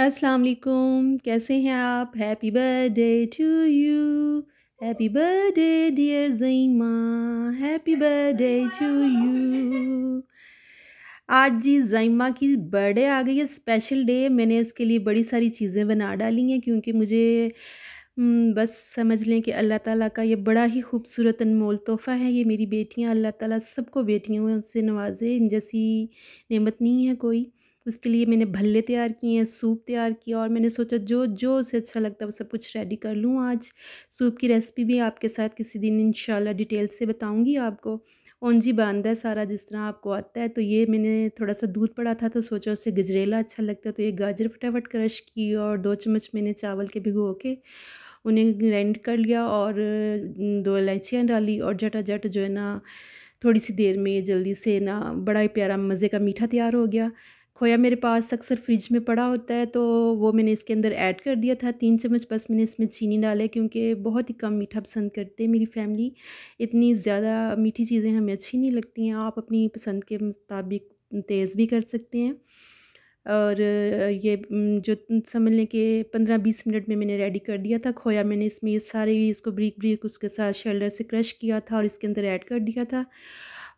असलकुम कैसे हैं आप happy birthday to you happy birthday dear Zaima happy birthday to you आज जी जईमा की बर्थडे आ गई है स्पेशल डे मैंने उसके लिए बड़ी सारी चीज़ें बना डाली हैं क्योंकि मुझे हम्म, बस समझ लें कि अल्लाह ताला का ये बड़ा ही खूबसूरत अनमोल तोहफ़ा है ये मेरी बेटियां अल्लाह ताला सबको बेटियों से नवाजे इन जैसी नेमत नहीं है कोई उसके लिए मैंने भल्ले तैयार किए हैं सूप तैयार किया और मैंने सोचा जो जो उसे अच्छा लगता है वो सब कुछ रेडी कर लूँ आज सूप की रेसिपी भी आपके साथ किसी दिन इन डिटेल से बताऊँगी आपको ओंजी बांधा है सारा जिस तरह आपको आता है तो ये मैंने थोड़ा सा दूध पड़ा था तो सोचा उससे गजरेला अच्छा लगता है तो ये गाजर फटाफट क्रश की और दो चम्मच मैंने चावल के भिगो के उन्हें ग्राइंड कर लिया और दो इलायचियाँ डाली और झटा जट जो है ना थोड़ी सी देर में जल्दी से ना बड़ा ही प्यारा मज़े का मीठा तैयार हो गया खोया मेरे पास अक्सर फ्रिज में पड़ा होता है तो वो मैंने इसके अंदर ऐड कर दिया था तीन चम्मच बस मैंने इसमें चीनी डाला क्योंकि बहुत ही कम मीठा पसंद करते हैं मेरी फैमिली इतनी ज़्यादा मीठी चीज़ें हमें अच्छी नहीं लगती हैं आप अपनी पसंद के मुताबिक तेज़ भी कर सकते हैं और ये जो समझ लें कि पंद्रह बीस मिनट में मैंने रेडी कर दिया था खोया मैंने इसमें ये सारे इसको ब्रीक ब्रीक उसके साथ शल्डर से क्रश किया था और इसके अंदर ऐड कर दिया था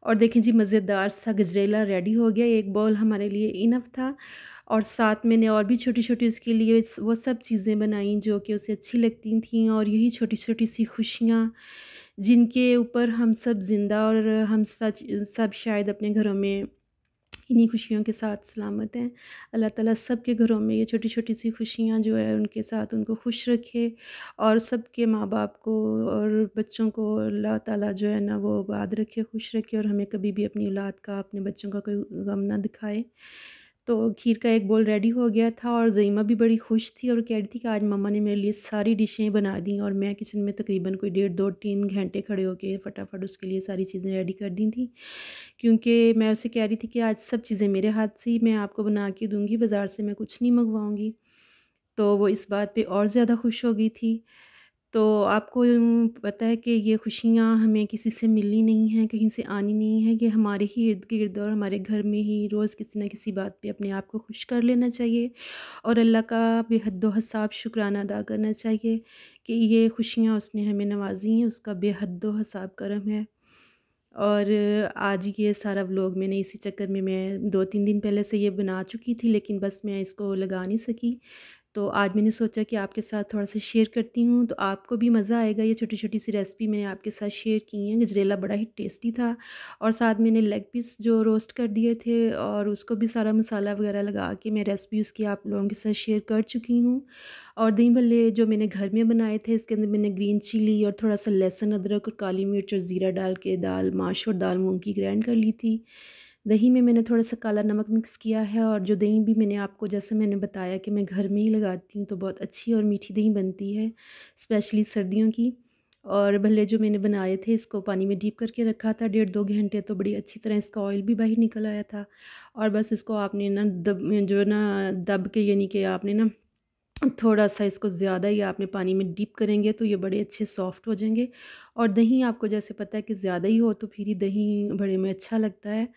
और देखें जी मज़ेदार सा गजरेला रेडी हो गया एक बॉल हमारे लिए इनफ था और साथ मैंने और भी छोटी छोटी उसके लिए वो सब चीज़ें बनाई जो कि उसे अच्छी लगती थी और यही छोटी छोटी सी खुशियाँ जिनके ऊपर हम सब ज़िंदा और हम सच सब शायद अपने घरों में इन्हीं खुशियों के साथ सलामत हैं अल्लाह ताला सब के घरों में ये छोटी छोटी सी खुशियाँ जो है उनके साथ उनको खुश रखे और सब के माँ बाप को और बच्चों को अल्लाह ताला जो है ना वो बाद रखे खुश रखे और हमें कभी भी अपनी औलाद का अपने बच्चों का कोई गम ना दिखाए तो खीर का एक बोल रेडी हो गया था और जयमा भी बड़ी खुश थी और कह रही थी कि आज मम्मा ने मेरे लिए सारी डिशें बना दी और मैं किचन में तकरीबन कोई डेढ़ दो तीन घंटे खड़े होकर फटाफट उसके लिए सारी चीज़ें रेडी कर दी थी क्योंकि मैं उसे कह रही थी कि आज सब चीज़ें मेरे हाथ से ही मैं आपको बना के दूँगी बाज़ार से मैं कुछ नहीं मंगवाऊँगी तो वो इस बात पर और ज़्यादा खुश हो गई थी तो आपको पता है कि ये खुशियाँ हमें किसी से मिलनी नहीं हैं कहीं से आनी नहीं है ये हमारे ही इर्द गिर्द और हमारे घर में ही रोज़ किसी ना किसी बात पे अपने आप को खुश कर लेना चाहिए और अल्लाह का बेहद हसाब शुक्राना अदा करना चाहिए कि ये खुशियाँ उसने हमें नवाजी हैं उसका बेहद हसाब करम है और आज ये सारा व्लॉग मैंने इसी चक्कर में मैं दो तीन दिन पहले से ये बना चुकी थी लेकिन बस मैं इसको लगा नहीं सकी तो आज मैंने सोचा कि आपके साथ थोड़ा सा शेयर करती हूँ तो आपको भी मज़ा आएगा ये छोटी छोटी सी रेसिपी मैंने आपके साथ शेयर की है गजरेला बड़ा ही टेस्टी था और साथ मैंने लेग पीस जो रोस्ट कर दिए थे और उसको भी सारा मसाला वगैरह लगा के मैं रेसिपी उसकी आप लोगों के साथ शेयर कर चुकी हूँ और दही भल्ले जो मैंने घर में बनाए थे इसके अंदर मैंने ग्रीन चिली और थोड़ा सा लहसुन अदरक और काली मिर्च और ज़ीरा डाल के दाल माश और दाल मूँग की ग्रैंड कर ली थी दही में मैंने थोड़ा सा काला नमक मिक्स किया है और जो दही भी मैंने आपको जैसे मैंने बताया कि मैं घर में ही लगाती हूँ तो बहुत अच्छी और मीठी दही बनती है स्पेशली सर्दियों की और भले जो मैंने बनाए थे इसको पानी में डीप करके रखा था डेढ़ दो घंटे तो बड़ी अच्छी तरह इसका ऑयल भी बाहर निकल आया था और बस इसको आपने ना दब जो ना दब के यानी कि आपने ना थोड़ा सा इसको ज़्यादा ही आपने पानी में डीप करेंगे तो ये बड़े अच्छे सॉफ्ट हो जाएंगे और दही आपको जैसे पता है कि ज़्यादा ही हो तो फिर ही दही बड़े में अच्छा लगता है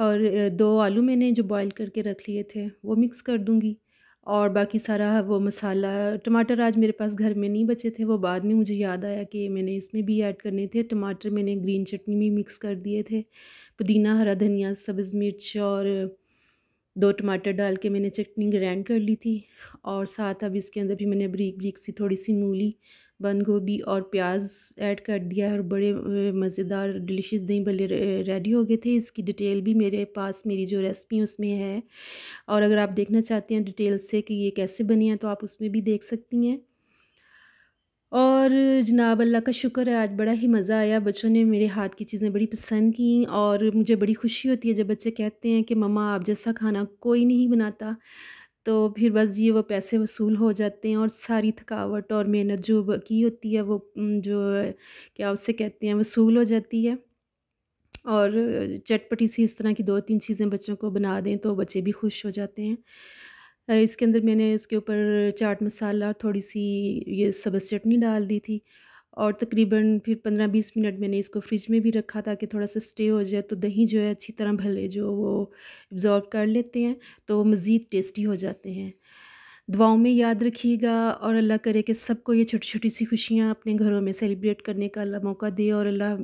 और दो आलू मैंने जो बॉईल करके रख लिए थे वो मिक्स कर दूँगी और बाकी सारा वो मसाला टमाटर आज मेरे पास घर में नहीं बचे थे वो बाद में मुझे याद आया कि मैंने इसमें भी ऐड करने थे टमाटर मैंने ग्रीन चटनी में मिक्स कर दिए थे पुदीना हरा धनिया सब्ज़ मिर्च और दो टमाटर डाल के मैंने चटनी ग्रैंड कर ली थी और साथ अब इसके अंदर भी मैंने ब्रिक ब्रिक सी थोड़ी सी मूली बंद गोभी और प्याज ऐड कर दिया और बड़े मज़ेदार डिलीशियस दही भले रेडी हो गए थे इसकी डिटेल भी मेरे पास मेरी जो रेसिपी उसमें है और अगर आप देखना चाहते हैं डिटेल से कि ये कैसे बनी है तो आप उसमें भी देख सकती हैं और जनाब अल्लाह का शुक्र है आज बड़ा ही मज़ा आया बच्चों ने मेरे हाथ की चीज़ें बड़ी पसंद की और मुझे बड़ी खुशी होती है जब बच्चे कहते हैं कि मम्मा आप जैसा खाना कोई नहीं बनाता तो फिर बस ये वो पैसे वसूल हो जाते हैं और सारी थकावट और मेहनत जो की होती है वो जो क्या उससे कहते हैं वसूल हो जाती है और चटपटी सी इस तरह की दो तीन चीज़ें बच्चों को बना दें तो बच्चे भी खुश हो जाते हैं इसके अंदर मैंने उसके ऊपर चाट मसाला थोड़ी सी ये सब्ज़ चटनी डाल दी थी और तकरीबन फिर पंद्रह बीस मिनट मैंने इसको फ्रिज में भी रखा था कि थोड़ा सा स्टे हो जाए तो दही जो है अच्छी तरह भले जो वो एब्ज़ॉर्ब कर लेते हैं तो वो मज़ीद टेस्टी हो जाते हैं दुआओं में याद रखिएगा और अल्लाह करे कि सबको ये छोटी छोटी सी खुशियाँ अपने घरों में सेलिब्रेट करने का अल्लाह मौका दे और अल्लाह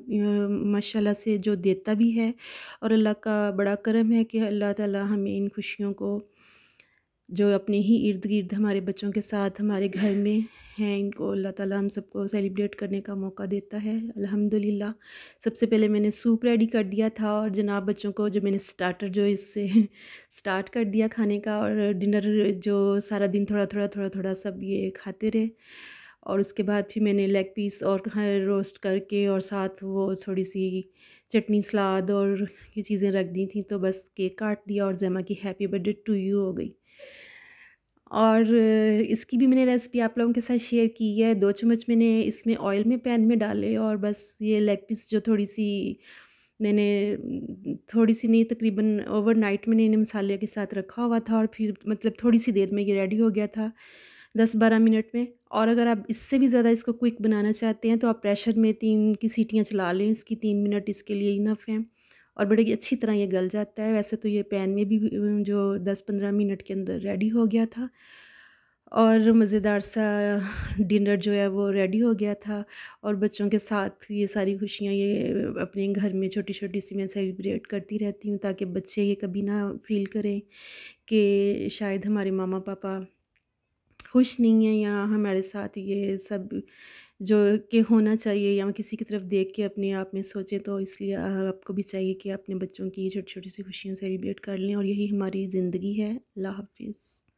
माशाल्लाह से जो देता भी है और अल्लाह का बड़ा करम है कि अल्लाह ताला हमें इन खुशियों को जो अपने ही इर्द गिर्द हमारे बच्चों के साथ हमारे घर में हैं इनको अल्लाह ताला हम सबको सेलिब्रेट करने का मौका देता है अल्हम्दुलिल्लाह सबसे पहले मैंने सूप रेडी कर दिया था और जनाब बच्चों को जो मैंने स्टार्टर जो इससे स्टार्ट कर दिया खाने का और डिनर जो सारा दिन थोड़ा थोड़ा थोड़ा थोड़ा सब ये खाते रहे और उसके बाद फिर मैंने लेग पीस और रोस्ट करके और साथ वो थोड़ी सी चटनी सलाद और ये चीज़ें रख दी थी तो बस केक काट दिया और जमा की हैप्पी बर्थडे टू यू हो गई और इसकी भी मैंने रेसिपी आप लोगों के साथ शेयर की है दो चम्मच मैंने इसमें ऑयल में पैन में डाले और बस ये लेग पीस जो थोड़ी सी मैंने थोड़ी सी नहीं तकरीबन ओवरनाइट मैंने इन्हें मसाले के साथ रखा हुआ था और फिर मतलब थोड़ी सी देर में ये रेडी हो गया था दस बारह मिनट में और अगर आप इससे भी ज़्यादा इसको क्विक बनाना चाहते हैं तो आप प्रेशर में तीन की सीटियाँ चला लें इसकी तीन मिनट इसके लिए इनफ हैं और बड़े अच्छी तरह ये गल जाता है वैसे तो ये पैन में भी जो दस पंद्रह मिनट के अंदर रेडी हो गया था और मज़ेदार सा डिनर जो है वो रेडी हो गया था और बच्चों के साथ ये सारी खुशियाँ ये अपने घर में छोटी छोटी सी मैं सेलिब्रेट करती रहती हूँ ताकि बच्चे ये कभी ना फील करें कि शायद हमारे मामा पापा खुश नहीं है या हमारे साथ ये सब जो कि होना चाहिए या किसी की तरफ देख के अपने आप में सोचें तो इसलिए आपको भी चाहिए कि अपने बच्चों की छोटी छोटी सी खुशियाँ सेलिब्रेट कर लें और यही हमारी ज़िंदगी है अल्लाह हाफिज़